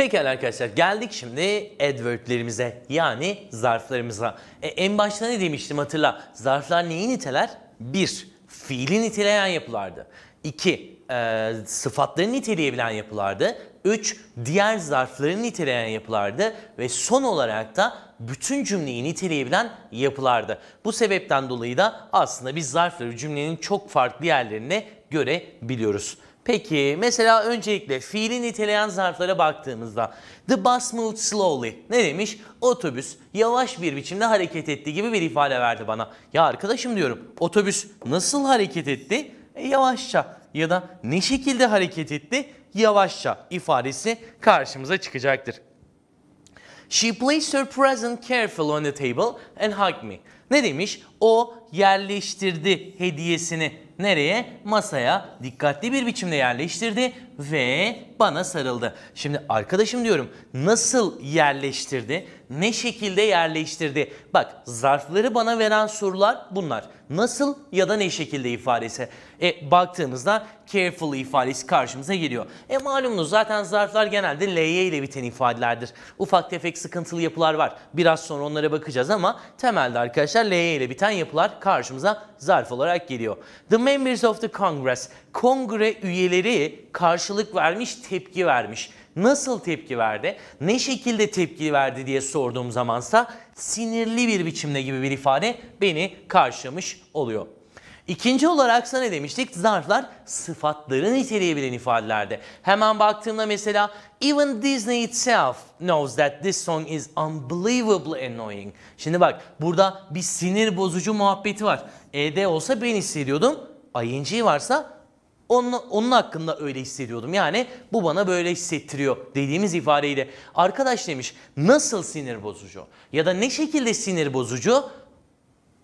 Pekala arkadaşlar geldik şimdi adverblerimize yani zarflarımıza. E, en başta ne demiştim hatırla. Zarflar neyi niteler? 1. Fiili niteleyen yapılardı. 2. E, sıfatları niteleyebilen yapılardı. 3. Diğer zarfları niteleyen yapılardı. Ve son olarak da bütün cümleyi niteleyebilen yapılardı. Bu sebepten dolayı da aslında biz zarfları cümlenin çok farklı yerlerine görebiliyoruz. Peki mesela öncelikle fiili niteleyen zarflara baktığımızda the bus moved slowly ne demiş? Otobüs yavaş bir biçimde hareket etti gibi bir ifade verdi bana. Ya arkadaşım diyorum otobüs nasıl hareket etti? E, yavaşça ya da ne şekilde hareket etti? Yavaşça ifadesi karşımıza çıkacaktır. She placed her present carefully on the table and hugged me. Ne demiş? O yerleştirdi hediyesini Nereye? Masaya dikkatli bir biçimde yerleştirdi ve bana sarıldı. Şimdi arkadaşım diyorum nasıl yerleştirdi? Ne şekilde yerleştirdi? Bak zarfları bana veren sorular bunlar nasıl ya da ne şekilde ifadesi. E, baktığımızda carefully ifadesi karşımıza geliyor. E malumunuz zaten zarflar genelde ly ile biten ifadelerdir. Ufak tefek sıkıntılı yapılar var. Biraz sonra onlara bakacağız ama temelde arkadaşlar ly ile biten yapılar karşımıza zarf olarak geliyor. The members of the Congress, kongre üyeleri karşılık vermiş, tepki vermiş. Nasıl tepki verdi? Ne şekilde tepki verdi diye sorduğum zamansa sinirli bir biçimde gibi bir ifade beni karşılamış oluyor. İkinci olarak ne demiştik? Zarflar sıfatları niteleyebilen ifadelerde. Hemen baktığımda mesela even Disney itself knows that this song is unbelievably annoying. Şimdi bak burada bir sinir bozucu muhabbeti var. ED olsa ben hissediyordum. ING varsa onun, onun hakkında öyle hissediyordum. Yani bu bana böyle hissettiriyor dediğimiz ifadeyle. Arkadaş demiş nasıl sinir bozucu ya da ne şekilde sinir bozucu?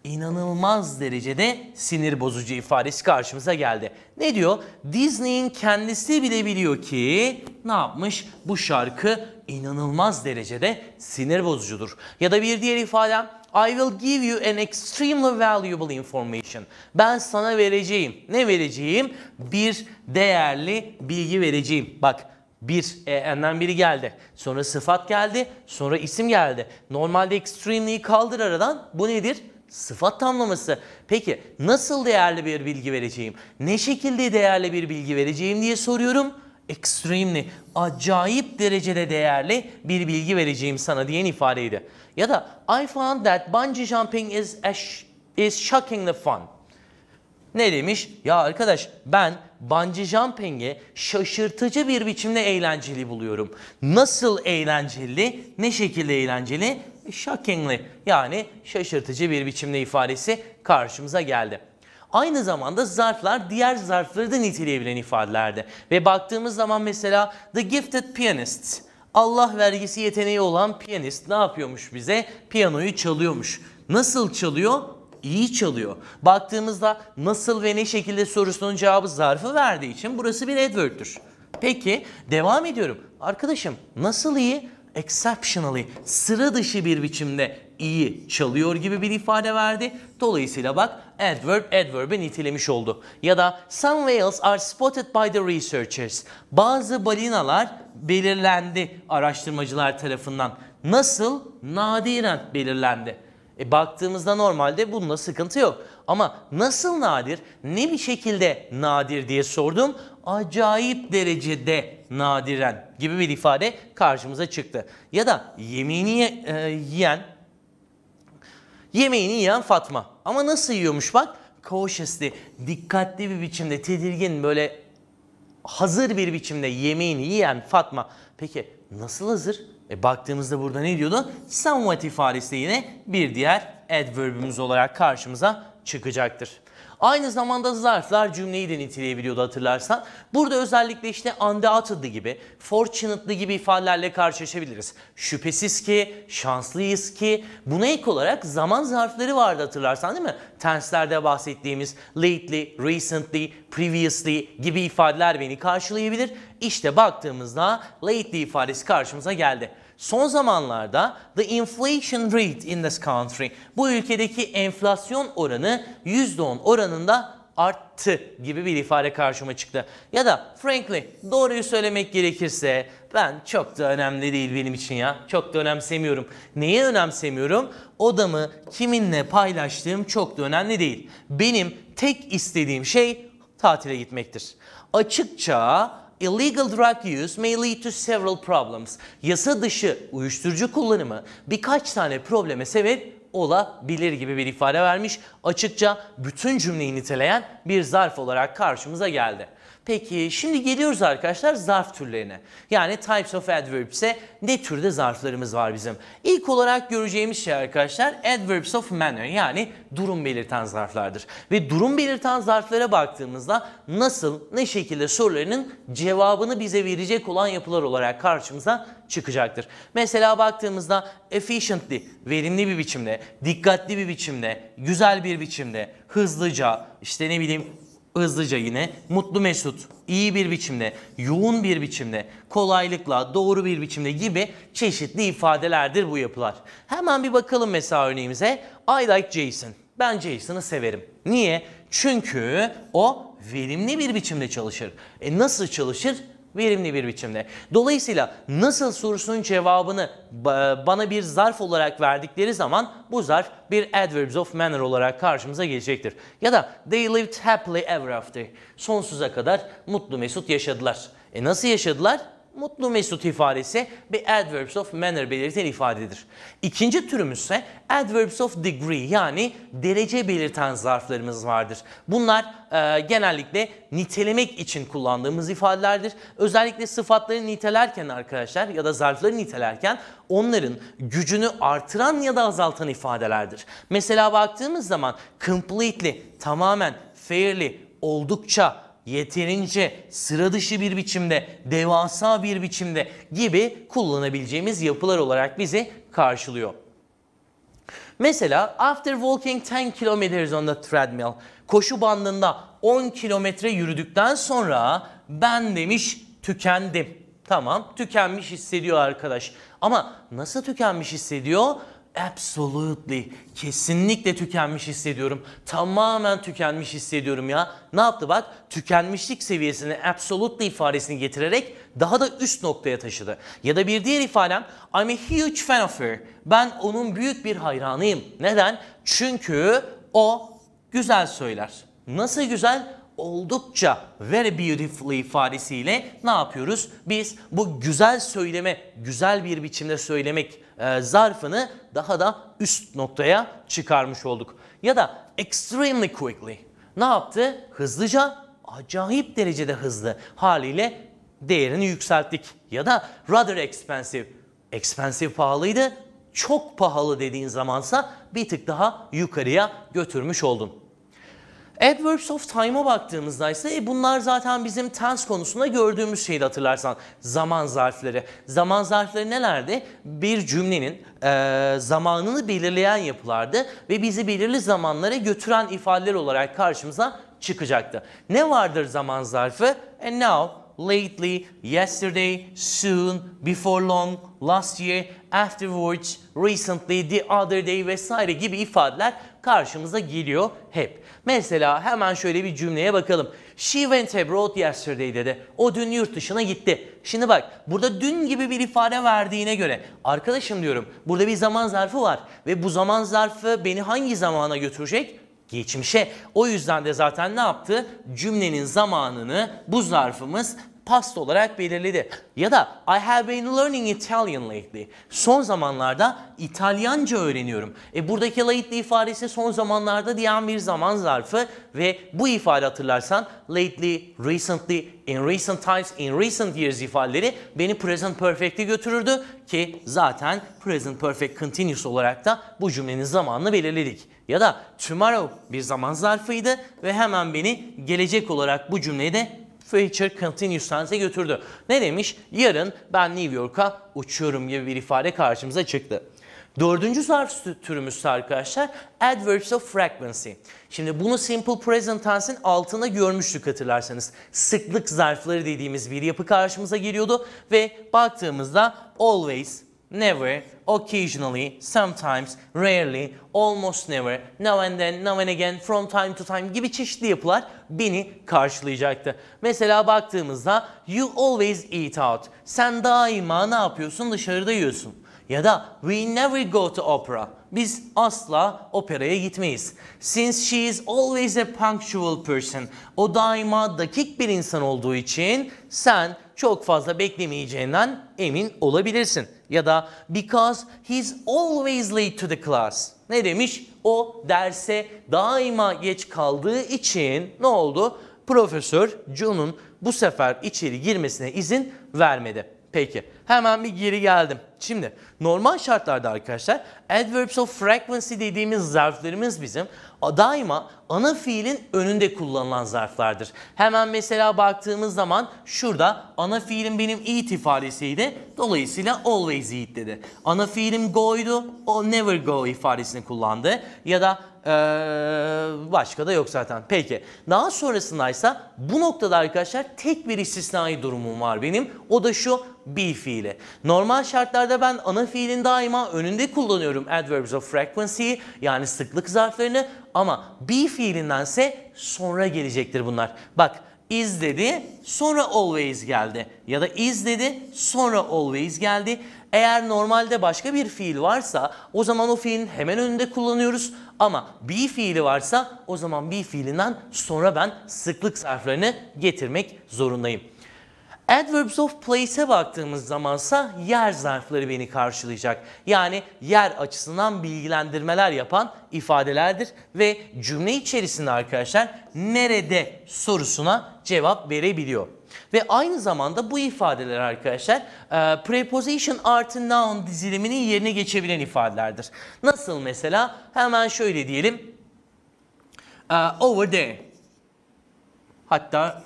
İnanılmaz derecede sinir bozucu ifadesi karşımıza geldi. Ne diyor? Disney'in kendisi bile biliyor ki ne yapmış? Bu şarkı inanılmaz derecede sinir bozucudur. Ya da bir diğer ifadem I will give you an extremely valuable information. Ben sana vereceğim. Ne vereceğim? Bir değerli bilgi vereceğim. Bak bir e, e'nden biri geldi. Sonra sıfat geldi. Sonra isim geldi. Normalde extremely'yi kaldır aradan. Bu nedir? Sıfat tamlaması. Peki nasıl değerli bir bilgi vereceğim? Ne şekilde değerli bir bilgi vereceğim diye soruyorum extremely, acayip derecede değerli bir bilgi vereceğim sana diyen ifadeydi. Ya da I found that bungee jumping is, is shockingly fun. Ne demiş? Ya arkadaş ben bungee jumping'i şaşırtıcı bir biçimde eğlenceli buluyorum. Nasıl eğlenceli? Ne şekilde eğlenceli? Shockingly yani şaşırtıcı bir biçimde ifadesi karşımıza geldi aynı zamanda zarflar diğer zarfları da niteleyebilen ifadelerdi. Ve baktığımız zaman mesela The Gifted Pianist, Allah vergisi yeteneği olan piyanist ne yapıyormuş bize? Piyanoyu çalıyormuş. Nasıl çalıyor? İyi çalıyor. Baktığımızda nasıl ve ne şekilde sorusunun cevabı zarfı verdiği için burası bir adverb'tür. Peki devam ediyorum. Arkadaşım nasıl iyi? Exceptionally, sıra dışı bir biçimde iyi çalıyor gibi bir ifade verdi. Dolayısıyla bak adverb adverb'i nitelemiş oldu. Ya da some whales are spotted by the researchers. Bazı balinalar belirlendi araştırmacılar tarafından. Nasıl? Nadiren belirlendi. E baktığımızda normalde bunda sıkıntı yok. Ama nasıl nadir, ne bir şekilde nadir diye sordum. Acayip derecede nadiren gibi bir ifade karşımıza çıktı. Ya da yemini e, yiyen Yemeğini yiyen Fatma. Ama nasıl yiyormuş bak? Cautiously, dikkatli bir biçimde, tedirgin böyle hazır bir biçimde yemeğini yiyen Fatma. Peki nasıl hazır? E baktığımızda burada ne diyordu? Somewhat ifadesi yine bir diğer adverbimiz olarak karşımıza çıkacaktır. Aynı zamanda zarflar cümleyi de niteleyebiliyordu hatırlarsan. Burada özellikle işte undoubtedly gibi, fortunately gibi ifadelerle karşılaşabiliriz. Şüphesiz ki, şanslıyız ki. Buna ek olarak zaman zarfları vardı hatırlarsan değil mi? Tenslerde bahsettiğimiz lately, recently, previously gibi ifadeler beni karşılayabilir. İşte baktığımızda lately ifadesi karşımıza geldi. Son zamanlarda the inflation rate in this country bu ülkedeki enflasyon oranı %10 oranında arttı gibi bir ifade karşıma çıktı. Ya da frankly doğruyu söylemek gerekirse ben çok da önemli değil benim için ya. Çok da önemsemiyorum. Neye önemsemiyorum? Odamı kiminle paylaştığım çok da önemli değil. Benim tek istediğim şey tatile gitmektir. Açıkça illegal drug use may lead to several problems. Yasa dışı uyuşturucu kullanımı birkaç tane probleme sebep olabilir gibi bir ifade vermiş. Açıkça bütün cümleyi niteleyen bir zarf olarak karşımıza geldi. Peki şimdi geliyoruz arkadaşlar zarf türlerine. Yani types of adverbs'e ne türde zarflarımız var bizim? İlk olarak göreceğimiz şey arkadaşlar adverbs of manner yani durum belirten zarflardır. Ve durum belirten zarflara baktığımızda nasıl, ne şekilde sorularının cevabını bize verecek olan yapılar olarak karşımıza çıkacaktır. Mesela baktığımızda efficiently, verimli bir biçimde, dikkatli bir biçimde, güzel bir biçimde, hızlıca, işte ne bileyim hızlıca yine mutlu mesut, iyi bir biçimde, yoğun bir biçimde, kolaylıkla, doğru bir biçimde gibi çeşitli ifadelerdir bu yapılar. Hemen bir bakalım mesela örneğimize. I like Jason. Ben Jason'ı severim. Niye? Çünkü o verimli bir biçimde çalışır. E nasıl çalışır? verimli bir biçimde. Dolayısıyla nasıl sorusunun cevabını bana bir zarf olarak verdikleri zaman bu zarf bir adverbs of manner olarak karşımıza gelecektir. Ya da they lived happily ever after. Sonsuza kadar mutlu mesut yaşadılar. E nasıl yaşadılar? mutlu mesut ifadesi bir adverbs of manner belirten ifadedir. İkinci türümüz ise adverbs of degree yani derece belirten zarflarımız vardır. Bunlar e, genellikle nitelemek için kullandığımız ifadelerdir. Özellikle sıfatları nitelerken arkadaşlar ya da zarfları nitelerken onların gücünü artıran ya da azaltan ifadelerdir. Mesela baktığımız zaman completely, tamamen, fairly, oldukça, yeterince sıra dışı bir biçimde, devasa bir biçimde gibi kullanabileceğimiz yapılar olarak bizi karşılıyor. Mesela after walking 10 kilometers on the treadmill, koşu bandında 10 kilometre yürüdükten sonra ben demiş tükendim. Tamam tükenmiş hissediyor arkadaş. Ama nasıl tükenmiş hissediyor? absolutely kesinlikle tükenmiş hissediyorum. Tamamen tükenmiş hissediyorum ya. Ne yaptı bak? Tükenmişlik seviyesini absolutely ifadesini getirerek daha da üst noktaya taşıdı. Ya da bir diğer ifadem I'm a huge fan of her. Ben onun büyük bir hayranıyım. Neden? Çünkü o güzel söyler. Nasıl güzel? oldukça very beautifully ifadesiyle ne yapıyoruz? Biz bu güzel söyleme, güzel bir biçimde söylemek e, zarfını daha da üst noktaya çıkarmış olduk. Ya da extremely quickly ne yaptı? Hızlıca, acayip derecede hızlı haliyle değerini yükselttik. Ya da rather expensive, expensive pahalıydı, çok pahalı dediğin zamansa bir tık daha yukarıya götürmüş oldun. Adverbs of time'a baktığımızda ise e bunlar zaten bizim tense konusunda gördüğümüz şeyi hatırlarsan. Zaman zarfları. Zaman zarfları nelerdi? Bir cümlenin e, zamanını belirleyen yapılardı ve bizi belirli zamanlara götüren ifadeler olarak karşımıza çıkacaktı. Ne vardır zaman zarfı? And e, now, lately, yesterday, soon, before long, last year, afterwards, recently, the other day vesaire gibi ifadeler karşımıza geliyor hep. Mesela hemen şöyle bir cümleye bakalım. She went abroad yesterday dedi. O dün yurt dışına gitti. Şimdi bak burada dün gibi bir ifade verdiğine göre arkadaşım diyorum burada bir zaman zarfı var ve bu zaman zarfı beni hangi zamana götürecek? geçmişe. O yüzden de zaten ne yaptı? Cümlenin zamanını bu zarfımız past olarak belirledi. Ya da I have been learning Italian lately. Son zamanlarda İtalyanca öğreniyorum. E buradaki lately ifadesi son zamanlarda diyen bir zaman zarfı ve bu ifade hatırlarsan lately, recently, in recent times, in recent years ifadeleri beni present perfect'e götürürdü ki zaten present perfect continuous olarak da bu cümlenin zamanını belirledik ya da tomorrow bir zaman zarfıydı ve hemen beni gelecek olarak bu de future continuous tense'e götürdü. Ne demiş? Yarın ben New York'a uçuyorum gibi bir ifade karşımıza çıktı. Dördüncü zarf türümüz arkadaşlar adverbs of frequency. Şimdi bunu simple present tense'in altına görmüştük hatırlarsanız. Sıklık zarfları dediğimiz bir yapı karşımıza geliyordu ve baktığımızda always, never, occasionally, sometimes, rarely, almost never, now and then, now and again, from time to time gibi çeşitli yapılar beni karşılayacaktı. Mesela baktığımızda you always eat out. Sen daima ne yapıyorsun? Dışarıda yiyorsun. Ya da we never go to opera. Biz asla operaya gitmeyiz. Since she is always a punctual person. O daima dakik bir insan olduğu için sen çok fazla beklemeyeceğinden emin olabilirsin. Ya da because he's always late to the class. Ne demiş? O derse daima geç kaldığı için ne oldu? Profesör John'un bu sefer içeri girmesine izin vermedi. Peki. Hemen bir geri geldim. Şimdi normal şartlarda arkadaşlar adverbs of frequency dediğimiz zarflarımız bizim daima ana fiilin önünde kullanılan zarflardır. Hemen mesela baktığımız zaman şurada ana fiilim benim eat ifadesiydi. Dolayısıyla always eat dedi. Ana fiilim go'ydu. O never go ifadesini kullandı. Ya da ee, başka da yok zaten. Peki. Daha sonrasındaysa bu noktada arkadaşlar tek bir istisnai durumum var benim. O da şu be fiili fiile. Normal şartlarda ben ana fiilin daima önünde kullanıyorum adverbs of frequency yani sıklık zarflarını ama be fiilindense sonra gelecektir bunlar. Bak is dedi sonra always geldi ya da is dedi sonra always geldi. Eğer normalde başka bir fiil varsa o zaman o fiilin hemen önünde kullanıyoruz ama be fiili varsa o zaman be fiilinden sonra ben sıklık zarflarını getirmek zorundayım. Adverbs of place'e baktığımız zamansa yer zarfları beni karşılayacak. Yani yer açısından bilgilendirmeler yapan ifadelerdir ve cümle içerisinde arkadaşlar nerede sorusuna cevap verebiliyor. Ve aynı zamanda bu ifadeler arkadaşlar e, preposition artı noun diziliminin yerine geçebilen ifadelerdir. Nasıl mesela? Hemen şöyle diyelim. E, over there. Hatta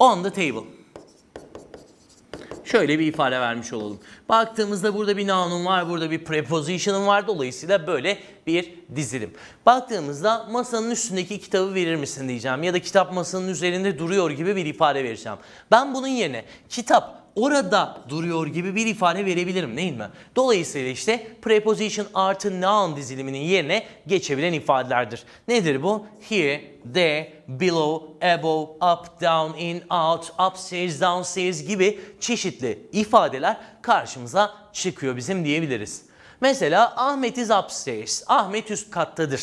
On the table. Şöyle bir ifade vermiş olalım. Baktığımızda burada bir noun'um var, burada bir preposition'ım var. Dolayısıyla böyle bir dizilim. Baktığımızda masanın üstündeki kitabı verir misin diyeceğim. Ya da kitap masanın üzerinde duruyor gibi bir ifade vereceğim. Ben bunun yerine kitap orada duruyor gibi bir ifade verebilirim değil mi? Dolayısıyla işte preposition artı noun diziliminin yerine geçebilen ifadelerdir. Nedir bu? Here, there, below, above, up, down, in, out, upstairs, downstairs gibi çeşitli ifadeler karşımıza çıkıyor bizim diyebiliriz. Mesela Ahmet is upstairs. Ahmet üst kattadır.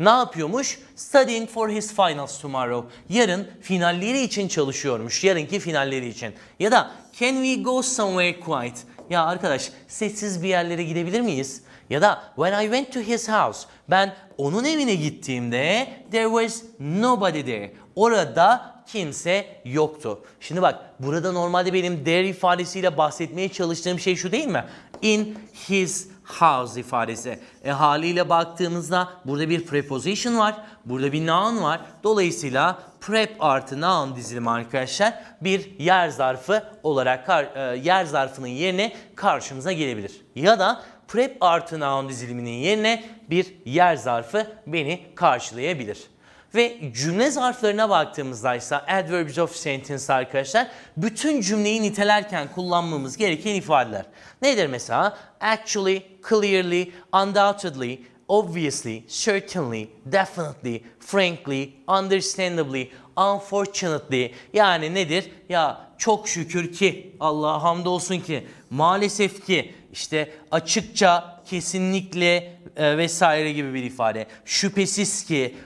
Ne yapıyormuş? Studying for his finals tomorrow. Yarın finalleri için çalışıyormuş. Yarınki finalleri için. Ya da Can we go somewhere quiet? Ya arkadaş sessiz bir yerlere gidebilir miyiz? Ya da when I went to his house ben onun evine gittiğimde there was nobody there. Orada kimse yoktu. Şimdi bak burada normalde benim there ifadesiyle bahsetmeye çalıştığım şey şu değil mi? In his house ifadesi. E haliyle baktığımızda burada bir preposition var, burada bir noun var. Dolayısıyla prep artı noun dizilimi arkadaşlar bir yer zarfı olarak e, yer zarfının yerine karşımıza gelebilir. Ya da prep artı noun diziliminin yerine bir yer zarfı beni karşılayabilir. Ve cümle zarflarına baktığımızda ise adverbs of sentence arkadaşlar bütün cümleyi nitelerken kullanmamız gereken ifadeler. Nedir mesela? Actually, clearly, undoubtedly, obviously, certainly, definitely, frankly, understandably, unfortunately yani nedir? Ya çok şükür ki Allah'a hamdolsun ki maalesef ki işte açıkça kesinlikle e, vesaire gibi bir ifade. Şüphesiz ki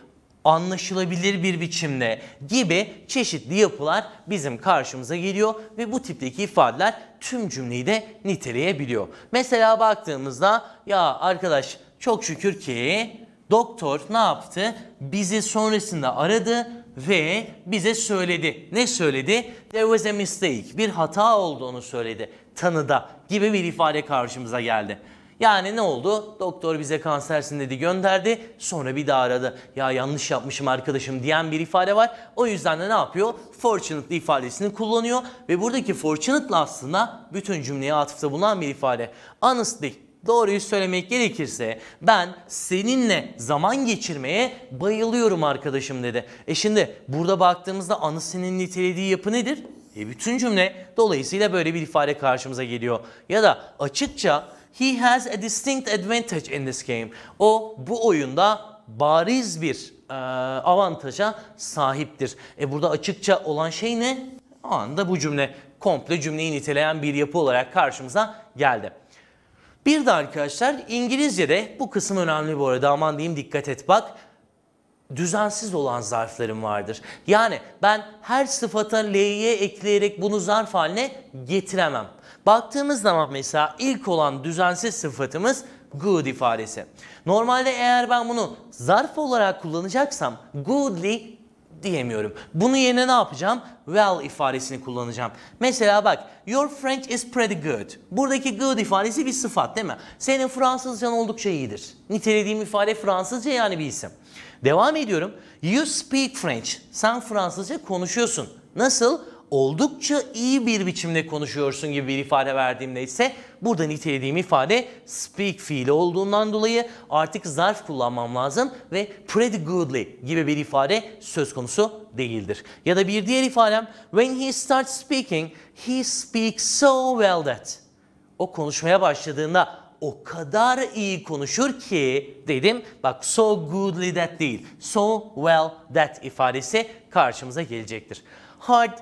anlaşılabilir bir biçimde gibi çeşitli yapılar bizim karşımıza geliyor ve bu tipteki ifadeler tüm cümleyi de niteleyebiliyor. Mesela baktığımızda ya arkadaş çok şükür ki doktor ne yaptı? Bizi sonrasında aradı ve bize söyledi. Ne söyledi? There was a mistake. Bir hata olduğunu söyledi. Tanıda gibi bir ifade karşımıza geldi. Yani ne oldu? Doktor bize kansersin dedi gönderdi. Sonra bir daha aradı. Ya yanlış yapmışım arkadaşım diyen bir ifade var. O yüzden de ne yapıyor? Fortunately ifadesini kullanıyor. Ve buradaki fortunately aslında bütün cümleye atıfta bulunan bir ifade. Honestly Doğruyu söylemek gerekirse ben seninle zaman geçirmeye bayılıyorum arkadaşım dedi. E şimdi burada baktığımızda senin nitelediği yapı nedir? E bütün cümle dolayısıyla böyle bir ifade karşımıza geliyor. Ya da açıkça he has a distinct advantage in this game. O bu oyunda bariz bir e, avantaja sahiptir. E burada açıkça olan şey ne? O anda bu cümle komple cümleyi niteleyen bir yapı olarak karşımıza geldi. Bir de arkadaşlar İngilizce'de bu kısım önemli bu arada aman diyeyim dikkat et bak düzensiz olan zarflarım vardır. Yani ben her sıfata L'ye ekleyerek bunu zarf haline getiremem. Baktığımız zaman mesela ilk olan düzensiz sıfatımız good ifadesi. Normalde eğer ben bunu zarf olarak kullanacaksam goodly diyemiyorum. Bunu yerine ne yapacağım? Well ifadesini kullanacağım. Mesela bak, your French is pretty good. Buradaki good ifadesi bir sıfat değil mi? Senin Fransızcan oldukça iyidir. Nitelediğim ifade Fransızca yani bir isim. Devam ediyorum. You speak French. Sen Fransızca konuşuyorsun. Nasıl? Oldukça iyi bir biçimde konuşuyorsun gibi bir ifade verdiğimde ise Burada nitelediğim ifade speak fiili olduğundan dolayı artık zarf kullanmam lazım ve pretty goodly gibi bir ifade söz konusu değildir. Ya da bir diğer ifadem when he starts speaking he speaks so well that o konuşmaya başladığında o kadar iyi konuşur ki dedim. Bak so goodly that değil. So well that ifadesi karşımıza gelecektir. Hard,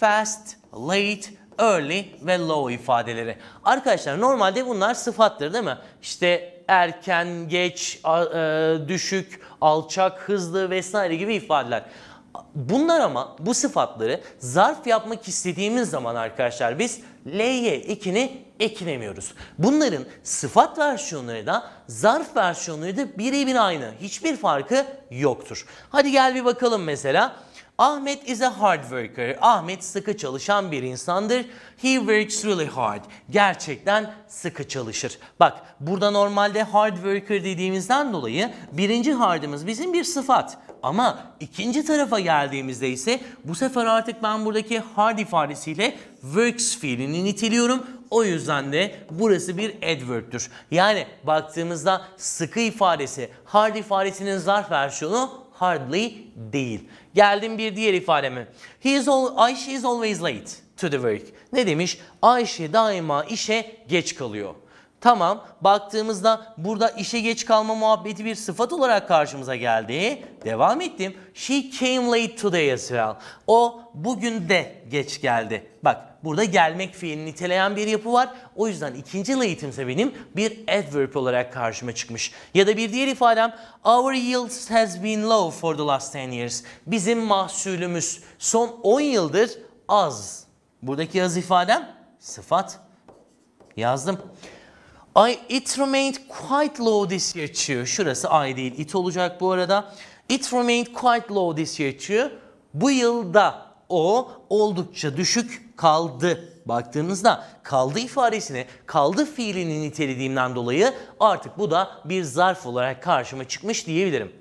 fast, late, early ve low ifadeleri. Arkadaşlar normalde bunlar sıfattır değil mi? İşte erken, geç, e, düşük, alçak, hızlı vesaire gibi ifadeler. Bunlar ama bu sıfatları zarf yapmak istediğimiz zaman arkadaşlar biz ly ekini eklemiyoruz. Bunların sıfat versiyonları da zarf versiyonları da birebir aynı. Hiçbir farkı yoktur. Hadi gel bir bakalım mesela. Ahmet is a hard worker. Ahmet sıkı çalışan bir insandır. He works really hard. Gerçekten sıkı çalışır. Bak burada normalde hard worker dediğimizden dolayı birinci hardımız bizim bir sıfat. Ama ikinci tarafa geldiğimizde ise bu sefer artık ben buradaki hard ifadesiyle works fiilini niteliyorum. O yüzden de burası bir adverb'tür. Yani baktığımızda sıkı ifadesi hard ifadesinin zarf versiyonu hardly değil. Geldim bir diğer ifademe. He is al Ayşe is always late to the work. Ne demiş? Ayşe daima işe geç kalıyor. Tamam baktığımızda burada işe geç kalma muhabbeti bir sıfat olarak karşımıza geldi. Devam ettim. She came late today as well. O bugün de geç geldi. Bak burada gelmek fiilini niteleyen bir yapı var. O yüzden ikinci late'imse benim bir adverb olarak karşıma çıkmış. Ya da bir diğer ifadem Our yields has been low for the last 10 years. Bizim mahsulümüz son 10 yıldır az. Buradaki az ifadem sıfat. Yazdım. I, it remained quite low this year too. Şurası I değil it olacak bu arada. It remained quite low this year too. Bu yılda o oldukça düşük kaldı. Baktığımızda kaldı ifadesini kaldı fiilini nitelediğimden dolayı artık bu da bir zarf olarak karşıma çıkmış diyebilirim.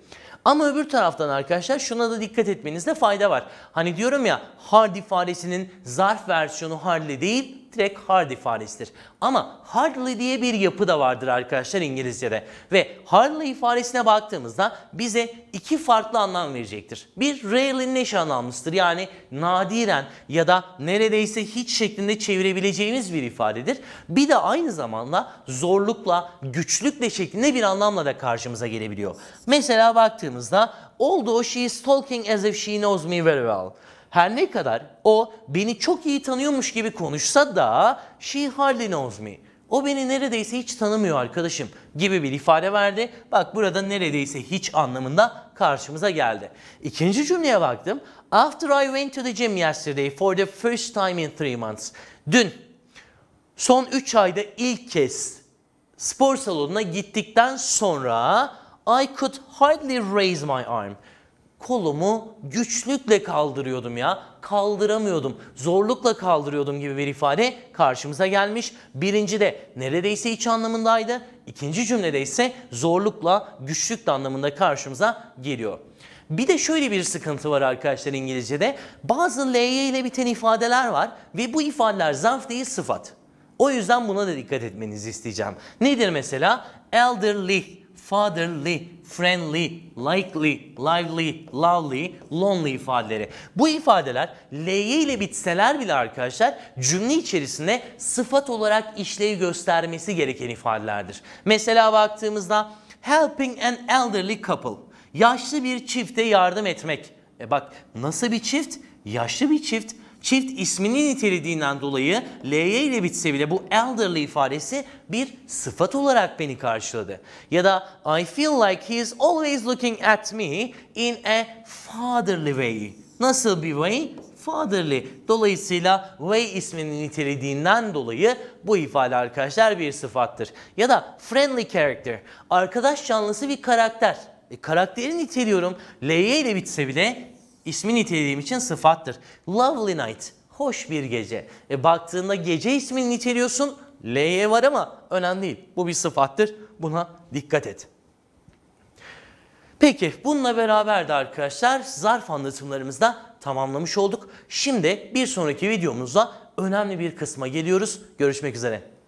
Ama öbür taraftan arkadaşlar şuna da dikkat etmenizde fayda var. Hani diyorum ya hard ifadesinin zarf versiyonu hardle değil direkt hard ifadesidir. Ama hardly diye bir yapı da vardır arkadaşlar İngilizce'de. Ve hardly ifadesine baktığımızda bize iki farklı anlam verecektir. Bir rarely eş anlamlısı Yani nadiren ya da neredeyse hiç şeklinde çevirebileceğimiz bir ifadedir. Bir de aynı zamanda zorlukla, güçlükle şeklinde bir anlamla da karşımıza gelebiliyor. Mesela baktığımızda although she is talking as if she knows me very well. Her ne kadar o beni çok iyi tanıyormuş gibi konuşsa da she hardly knows me. O beni neredeyse hiç tanımıyor arkadaşım gibi bir ifade verdi. Bak burada neredeyse hiç anlamında karşımıza geldi. İkinci cümleye baktım. After I went to the gym yesterday for the first time in three months. Dün son 3 ayda ilk kez spor salonuna gittikten sonra I could hardly raise my arm kolumu güçlükle kaldırıyordum ya. Kaldıramıyordum. Zorlukla kaldırıyordum gibi bir ifade karşımıza gelmiş. Birinci de neredeyse hiç anlamındaydı. İkinci cümlede ise zorlukla güçlükle anlamında karşımıza geliyor. Bir de şöyle bir sıkıntı var arkadaşlar İngilizce'de. Bazı ly ile biten ifadeler var ve bu ifadeler zarf değil sıfat. O yüzden buna da dikkat etmenizi isteyeceğim. Nedir mesela? Elderly, fatherly, friendly, likely, lively, lovely, lonely ifadeleri. Bu ifadeler ly ile bitseler bile arkadaşlar cümle içerisinde sıfat olarak işleyi göstermesi gereken ifadelerdir. Mesela baktığımızda helping an elderly couple. Yaşlı bir çifte yardım etmek. E bak nasıl bir çift? Yaşlı bir çift çift ismini nitelediğinden dolayı LY ile bitse bile bu elderly ifadesi bir sıfat olarak beni karşıladı. Ya da I feel like he's always looking at me in a fatherly way. Nasıl bir way? Fatherly. Dolayısıyla way ismini nitelediğinden dolayı bu ifade arkadaşlar bir sıfattır. Ya da friendly character. Arkadaş canlısı bir karakter. E, karakteri niteliyorum. LY ile bitse bile ismi nitelediğim için sıfattır. Lovely night, hoş bir gece. E baktığında gece ismini niteliyorsun, L'ye var ama önemli değil. Bu bir sıfattır, buna dikkat et. Peki bununla beraber de arkadaşlar zarf anlatımlarımızı da tamamlamış olduk. Şimdi bir sonraki videomuzda önemli bir kısma geliyoruz. Görüşmek üzere.